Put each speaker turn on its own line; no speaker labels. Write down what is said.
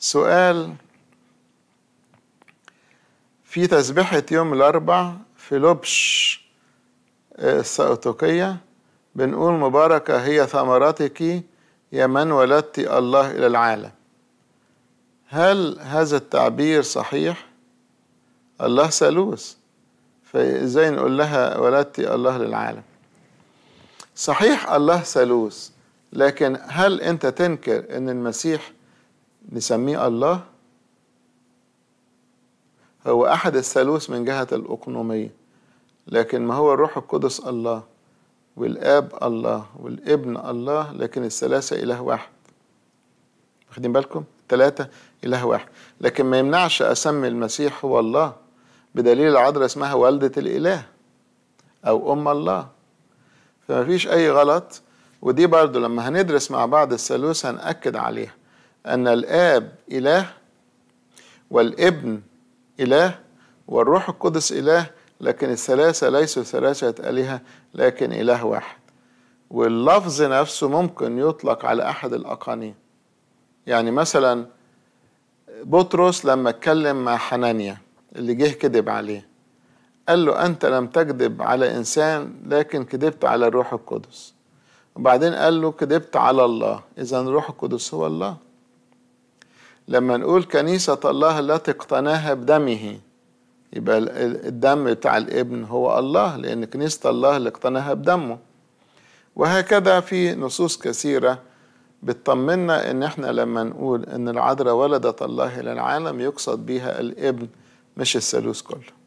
سؤال في تسبيحة يوم الأربع في لبش آه، السأوتوكية بنقول مباركة هي ثمرتك يا من ولدت الله إلى العالم هل هذا التعبير صحيح؟ الله ثالوث فإزاي نقول لها ولدت الله للعالم صحيح الله ثالوث لكن هل أنت تنكر أن المسيح نسميه الله هو أحد الثالوث من جهة الأقنومية لكن ما هو الروح القدس الله والآب الله والابن الله لكن الثلاثة إله واحد واخدين بالكم؟ ثلاثة إله واحد لكن ما يمنعش أسمي المسيح هو الله بدليل العذراء اسمها والدة الإله أو أم الله فما فيش أي غلط ودي برضو لما هندرس مع بعض الثالوث هنأكد عليها أن الآب إله والابن إله والروح القدس إله لكن الثلاثة ليسوا ثلاثة آلهة لكن إله واحد واللفظ نفسه ممكن يطلق على أحد الأقانيم يعني مثلا بطرس لما اتكلم مع حنانيا اللي جه كذب عليه قال له أنت لم تكذب على إنسان لكن كذبت على الروح القدس وبعدين قال له كذبت على الله إذا الروح القدس هو الله لما نقول كنيسة الله التي اقتناها بدمه يبقى الدم بتاع الابن هو الله لأن كنيسة الله اللي اقتناها بدمه وهكذا في نصوص كثيرة بتطمنا إن احنا لما نقول إن العذراء ولدت الله للعالم يقصد بها الابن مش الثالوث كله